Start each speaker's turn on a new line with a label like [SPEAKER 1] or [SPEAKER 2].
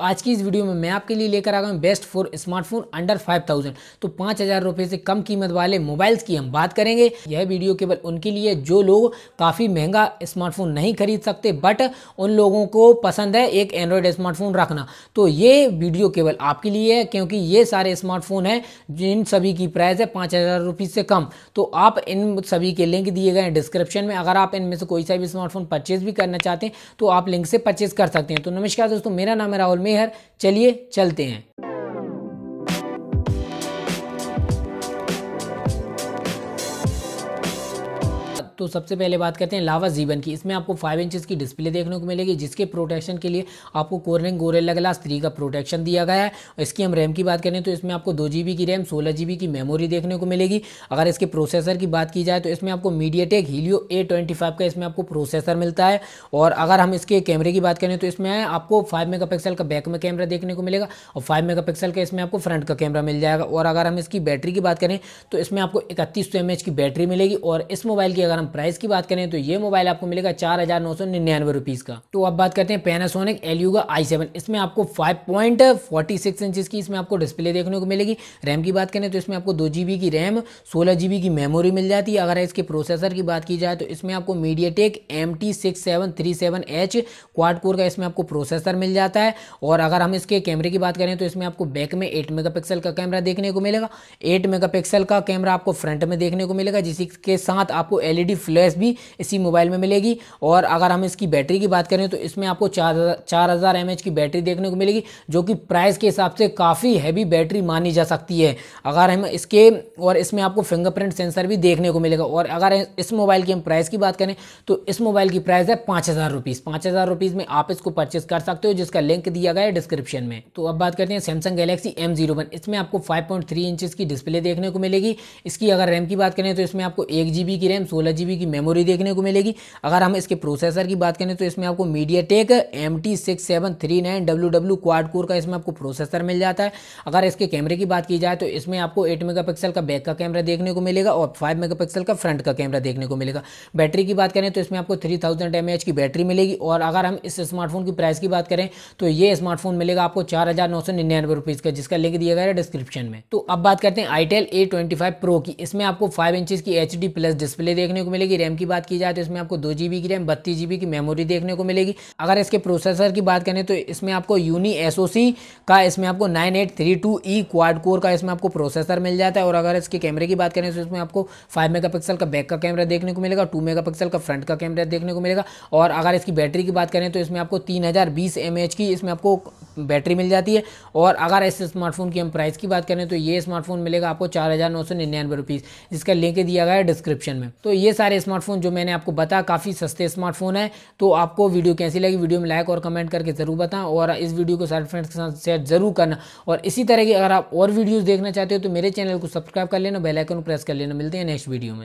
[SPEAKER 1] आज की इस वीडियो में मैं आपके लिए लेकर आ गया हूँ बेस्ट फॉर स्मार्टफोन अंडर 5000 तो पाँच हज़ार रुपये से कम कीमत वाले मोबाइल्स की हम बात करेंगे यह वीडियो केवल उनके लिए जो लोग काफ़ी महंगा स्मार्टफोन नहीं खरीद सकते बट उन लोगों को पसंद है एक एंड्रॉयड स्मार्टफोन रखना तो ये वीडियो केवल आपके लिए है क्योंकि ये सारे स्मार्टफोन हैं जिन सभी की प्राइस है पाँच हज़ार से कम तो आप इन सभी के लिंक दिए गए हैं डिस्क्रिप्शन में अगर आप इनमें से कोई सा भी स्मार्टफोन परचेज भी करना चाहते हैं तो आप लिंक से परचेज कर सकते हैं तो नमस्कार दोस्तों मेरा नाम है राहुल मेहर चलिए चलते हैं तो सबसे पहले बात करते हैं लावा जीवन की इसमें आपको फाइव इंचज़ की डिस्प्ले देखने को मिलेगी जिसके प्रोटेक्शन के लिए आपको कोरनिंग गोरेला ग्लास थ्री का प्रोटेक्शन दिया गया है इसकी हम रैम की बात करें तो इसमें आपको दो जी की रैम सोलह जी की मेमोरी देखने को मिलेगी अगर इसके प्रोसेसर की बात की जाए तो इसमें आपको टेक हीलियो ए का इसमें आपको प्रोसेसर मिलता है और अगर हम इसके कैमरे की बात करें तो इसमें आपको फाइव मेगा का बैक में कैमरा देखने को मिलेगा और फाइव पिक्सल का इसमें आपको फ्रंट का कैमरा मिल जाएगा और अगर हम इसकी बैटरी की बात करें तो इसमें आपको इकतीस सौ की बैटरी मिलेगी और इस मोबाइल की अगर हम हम प्राइस की बात करें तो ये मोबाइल आपको मिलेगा चार हजार नौ सौ निन्यानवे रुपीज का तो अब बात करते हैं पैनासोनिक एलयूगा आई सेवन इसमें आपको five point forty six inch की इसमें आपको डिस्प्ले देखने को मिलेगी रैम की बात करें तो इसमें आपको दो जीबी की रैम सोलह जीबी की मेमोरी मिल जाती है अगर इसके प्रोसेसर की बात की जाए तो इसमें आपको MediaTek M T six seven three seven H quad core का इसमें आपको प्रोसेसर मिल जाता है और अगर हम इसके कैमरे की बात करें तो इसमें आपको बैक में एट मेगापिक्सल का कैमरा देखने को मिलेगा एट मेगापिक्सल का कैमरा आपको फ्रंट में देखने को मिलेगा जिसके साथ आपको एलईडी फ्लैश भी इसी मोबाइल में मिलेगी और अगर हम इसकी बैटरी की बात करें तो इसमें आपको चार हज़ार एम की बैटरी देखने को मिलेगी जो कि प्राइस के हिसाब से काफ़ी हैवी बैटरी मानी जा सकती है अगर हम इसके और इसमें आपको फिंगरप्रिंट सेंसर भी देखने को मिलेगा और अगर इस मोबाइल की हम प्राइस की बात करें तो इस मोबाइल की प्राइस है पाँच हज़ार रुपीज़ पाँच हज़ार रुपीज़ में आप इसको परचेस कर सकते हो जिसका लिंक दिया गया है डिस्क्रिप्शन में तो अब बात करते हैं Samsung Galaxy M zero one इसमें आपको फाइव पॉइंट थ्री इंच की डिस्प्ले देखने को मिलेगी इसकी अगर रैम की बात करें तो इसमें आपको एक जी बी की रैम सोलह जी जीबी की मेमोरी देखने को मिलेगी अगर हम इसके प्रोसेसर की बात करें तो इसमें आपको MediaTek M T six seven three nine W W quad core का इसमें आपको प्रोसेसर मिल जाता है अगर इसके कैमरे की बात की जाए तो इसमें आपको एट मेगा पिक्सल का बैक का कैमरा देखने को मिलेगा और फाइव मेगा पिक्सल का फ्रंट का कैमरा देखने को मिलेगा बैटरी की बात करें तो इसमें आपको थ्री थाउजेंड एम एच की बैटरी मिलेगी और अगर हम इस स्मार्टफोन की प्राइस की बात करें तो ये स्मार्टफोन मिलेगा आपको चार हज़ार नौ सौ निन्यानवे रुपीज़ का जिसका लिंक दिया गया है डिस्क्रिप्शन में तो अब बात करते हैं itel A twenty five pro की इसमें आपको फाइव इंचज़ की एच डी प्लस डिस्प्ले देखने को मिलेगी रैम की बात की जाए तो इसमें आपको दो जी की रैम बत्तीस जी की मेमोरी देखने को मिलेगी अगर इसके प्रोसेसर की बात करें तो इसमें आपको यूनी एस का इसमें आपको nine eight three two E quad core का इसमें आपको प्रोसेसर मिल जाता है और अगर इसके कैमरे की बात करें तो इसमें आपको फाइव मेगापिक्सल का बैक का कैमरा देखने को मिलेगा टू मेगापिक्सल का फ्रंट का कैमरा देखने को मिलेगा और अगर इसकी बैटरी की बात करें तो इसमें आपको तीन हज़ार बीस एम एच की इसमें आपको बैटरी मिल जाती है और अगर ऐसे स्मार्टफोन की हम प्राइस की बात करें तो ये स्मार्टफोन मिलेगा आपको चार हज़ार नौ सौ निन्यानवे रुपीज़ जिसका लिंक दिया गया है डिस्क्रिप्शन में तो ये सारे स्मार्टफोन जो मैंने आपको बताया काफ़ी सस्ते स्मार्टफोन है तो आपको वीडियो कैसी लगी वीडियो में लाइक और कमेंट करके ज़रूर बताएं और इस वीडियो को सारे फ्रेंड्स के साथ शेयर जरूर करना और इसी तरह की अगर आप और वीडियोज़ देखना चाहते हो तो मेरे चैनल को सब्सक्राइब कर लेना बेलाइकन प्रेस कर लेना मिलते हैं नेक्स्ट वीडियो में